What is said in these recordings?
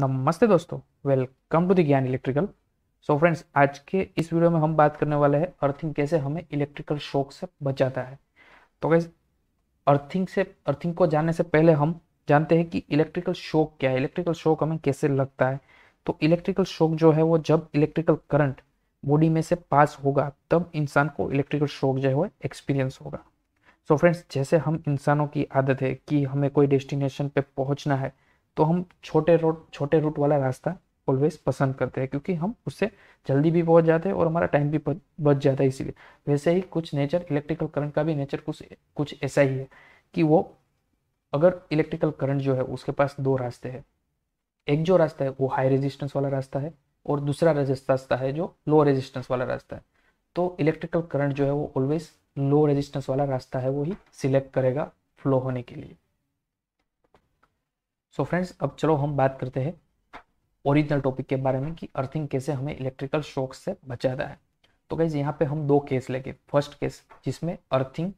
नमस्ते दोस्तों welcome to the Gyan electrical so friends आज के इस वीडियो में हम बात करने वाले हैं अर्थिंग कैसे हमें इलेक्ट्रिकल शॉक से बचाता है तो गैस अर्थिंग से अर्थिंग को जानने से पहले हम जानते हैं कि इलेक्ट्रिकल शॉक क्या है इलेक्ट्रिकल शॉक हमें कैसे लगता है तो इलेक्ट्रिकल शॉक जो है वो जब इलेक्ट्रिकल करंट बॉडी में से पास होगा तब इंसान को इलेक्ट्रिकल शॉक जो है एक्सपीरियंस होगा सो so फ्रेंड्स जैसे हम इंसानों की आदत है कि हमें कोई डेस्टिनेशन पे पहुंचना है तो हम छोटे रोड छोटे रूट वाला रास्ता ऑलवेज पसंद करते हैं क्योंकि हम उससे जल्दी भी पहुंच जाते हैं और हमारा टाइम भी बच जाता है इसीलिए वैसे ही कुछ नेचर इलेक्ट्रिकल करंट का भी नेचर कुछ कुछ ऐसा ही है कि वो अगर इलेक्ट्रिकल करंट जो है उसके पास दो रास्ते हैं एक जो रास्ता है वो हाई रेजिस्टेंस वाला रास्ता है और दूसरा रास्ता है जो लो रेजिस्टेंस वाला रास्ता है तो इलेक्ट्रिकल करंट जो है वो ऑलवेज लो रेजिस्टेंस वाला रास्ता है वो ही सिलेक्ट करेगा फ्लो होने के लिए सो so फ्रेंड्स अब चलो हम बात करते हैं ओरिजिनल टॉपिक के बारे में कि अर्थिंग कैसे हमें इलेक्ट्रिकल शॉक से बचाता है तो गाइज यहाँ पे हम दो केस लेंगे फर्स्ट केस जिसमें अर्थिंग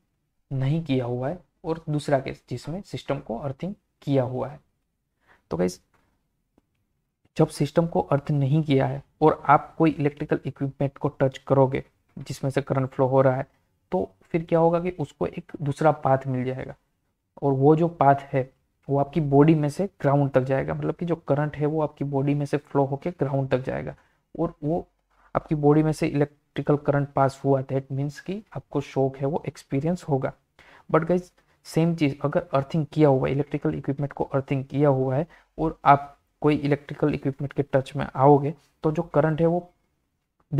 नहीं किया हुआ है और दूसरा केस जिसमें सिस्टम को अर्थिंग किया हुआ है तो गाइज जब सिस्टम को अर्थ नहीं किया है और आप कोई इलेक्ट्रिकल इक्विपमेंट को टच करोगे जिसमें से करंट फ्लो हो रहा है तो फिर क्या होगा कि उसको एक दूसरा पाथ मिल जाएगा और वो जो पाथ है वो आपकी बॉडी में से ग्राउंड तक जाएगा मतलब कि जो करंट है वो आपकी बॉडी में से फ्लो होकर ग्राउंड तक जाएगा और वो आपकी बॉडी में से इलेक्ट्रिकल करंट पास हुआ दैट मीन्स कि आपको शौक है वो एक्सपीरियंस होगा बट गाइज सेम चीज़ अगर अर्थिंग किया हुआ है इलेक्ट्रिकल इक्विपमेंट को अर्थिंग किया हुआ है और आप कोई इलेक्ट्रिकल इक्विपमेंट के टच में आओगे तो जो करंट है वो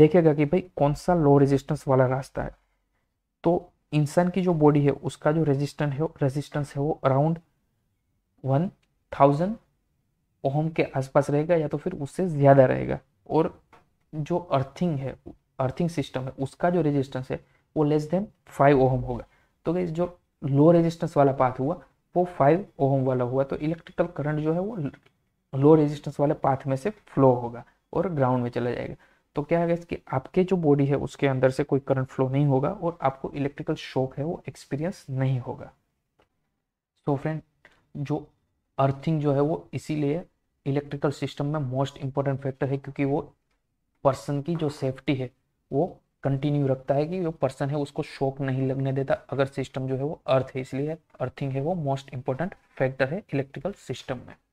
देखेगा कि भाई कौन सा लो रेजिस्टेंस वाला रास्ता है तो इंसान की जो बॉडी है उसका जो रेजिस्टेंस है रेजिस्टेंस है वो अराउंड वन थाउजेंड ओहम के आसपास रहेगा या तो फिर उससे ज़्यादा रहेगा और जो अर्थिंग है अर्थिंग सिस्टम है उसका जो रेजिस्टेंस है वो लेस देन फाइव ओहम होगा तो गई जो लो रेजिस्टेंस वाला पाथ हुआ वो फाइव ओहम वाला हुआ तो इलेक्ट्रिकल करंट जो है वो लो रेजिस्टेंस वाले पाथ में से फ्लो होगा और ग्राउंड में चला जाएगा तो क्या है कि आपके जो बॉडी है उसके अंदर से कोई करंट फ्लो नहीं होगा और आपको इलेक्ट्रिकल शॉक है वो एक्सपीरियंस नहीं होगा सो so फ्रेंड जो अर्थिंग जो है वो इसीलिए इलेक्ट्रिकल सिस्टम में मोस्ट इम्पोर्टेंट फैक्टर है क्योंकि वो पर्सन की जो सेफ्टी है वो कंटिन्यू रखता है कि जो पर्सन है उसको शॉक नहीं लगने देता अगर सिस्टम जो है वो अर्थ है इसलिए अर्थिंग है वो मोस्ट इम्पोर्टेंट फैक्टर है इलेक्ट्रिकल सिस्टम में